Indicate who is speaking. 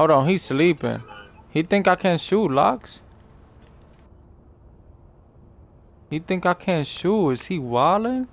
Speaker 1: Hold on, he's sleeping. He think I can't shoot, Locks? He think I can't shoot. Is he wildin'?